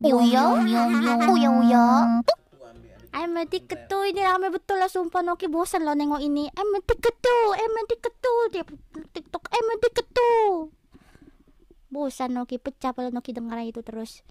Uyong, uyong, uyong. Ay, mati ketu ini rame betul lah sumpah Noki bosan lo nengok ini. Ay, mati ketu, ay mati ketu dia TikTok, ay mati ketu. Bosan Noki pecah kalau Noki dengar itu terus.